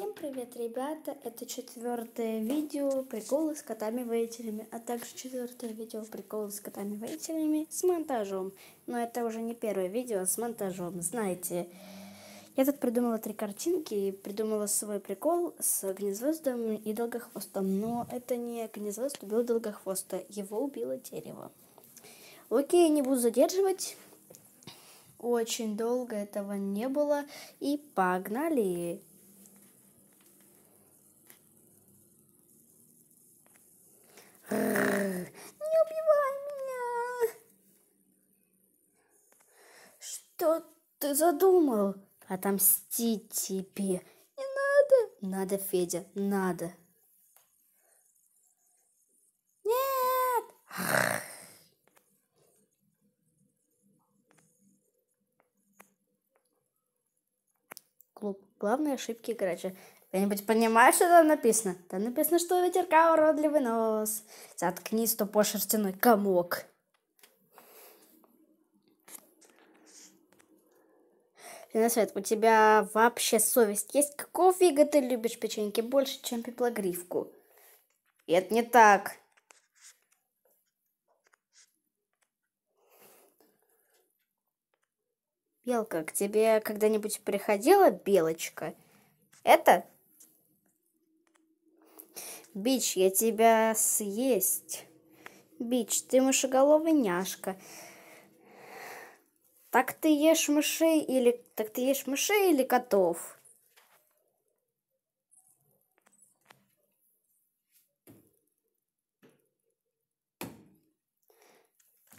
Всем привет, ребята! Это четвертое видео приколы с котами-воителями, а также четвертое видео приколы с котами-воителями с монтажом. Но это уже не первое видео а с монтажом, знаете. Я тут придумала три картинки и придумала свой прикол с гнезвездом и долгохвостом. Но это не гнезвезд убил долгохвоста, его убило дерево. Окей, не буду задерживать. Очень долго этого не было. И погнали! Не убивай меня! Что ты задумал? Отомстить тебе. Не надо. Надо, Федя, надо. Нет! Клуб. Главные ошибки играча. Кто-нибудь понимает, что там написано? Там написано, что у ветерка уродливый нос. Заткнись, тупо шерстяной комок. свет, у тебя вообще совесть есть? Какого фига ты любишь печеньки больше, чем пеплогривку? И это не так. Белка, к тебе когда-нибудь приходила белочка? Это Бич, я тебя съесть. Бич, ты мышеголовый няшка. Так ты ешь мышей или... Так ты ешь мышей или котов?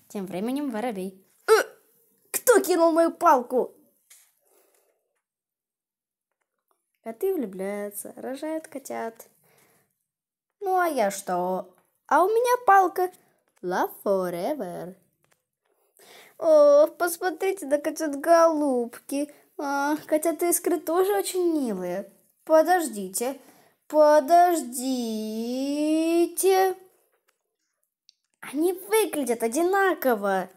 Тем временем воробей. Э, кто кинул мою палку? Коты влюбляются, рожают котят. Ну а я что? А у меня палка Love Forever. О, посмотрите на котят голубки. А, котята искры тоже очень милые. Подождите, подождите. Они выглядят одинаково.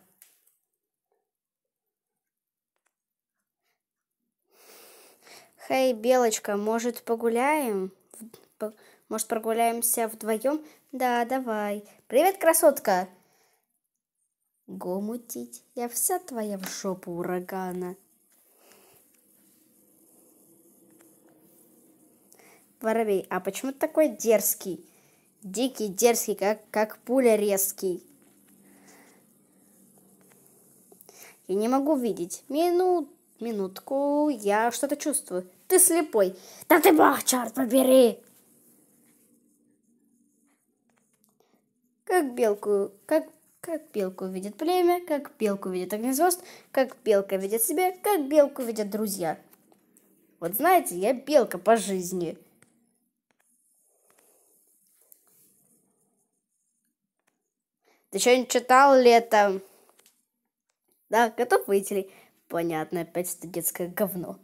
Хей, Белочка, может погуляем? Может, прогуляемся вдвоем? Да, давай. Привет, красотка! Гомутить, я вся твоя в жопу урагана. Воробей, а почему ты такой дерзкий? Дикий, дерзкий, как, как пуля резкий. Я не могу видеть. Минут, минутку, я что-то чувствую. Ты слепой. Да ты бог, черт побери! как белку, как, как белку видит племя, как белку видит огнезвезд, как белка видит себя, как белку видят друзья. Вот знаете, я белка по жизни. Ты что-нибудь читал летом? Да, готов выйти? Понятно, опять это детское говно.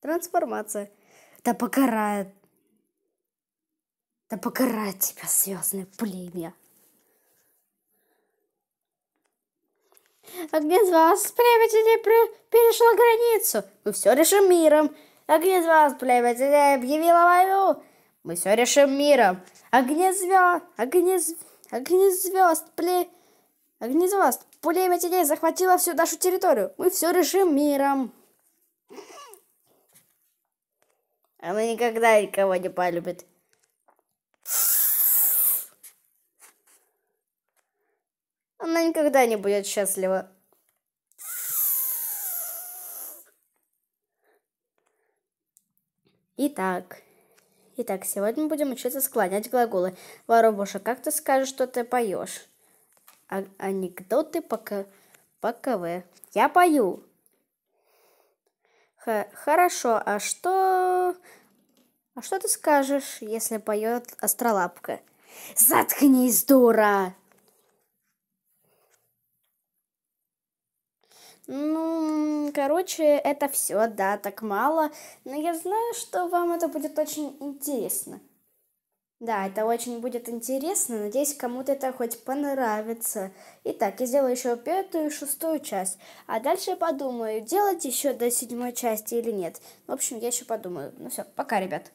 Трансформация. Да покарает. Да покарает тебя звездное племя. Один из вас, племя теле, границу. Мы все решим миром. Огни звезд, племя теле, объявило войну. Мы все решим миром. Огни звезд, огни, огни звезд, пле... Огни звезд, племя теле всю нашу территорию. Мы все решим миром. Она никогда никого не полюбит. Она никогда не будет счастлива. Итак. Итак, сегодня мы будем учиться склонять глаголы. Воробуша, как ты скажешь, что ты поешь? А анекдоты по, к по КВ. Я пою. Х хорошо, а что... А что ты скажешь, если поет астролапка? Заткнись, дура! Ну, короче, это все, да, так мало. Но я знаю, что вам это будет очень интересно. Да, это очень будет интересно. Надеюсь, кому-то это хоть понравится. Итак, я сделаю еще пятую и шестую часть. А дальше я подумаю, делать еще до седьмой части или нет. В общем, я еще подумаю. Ну все, пока, ребят.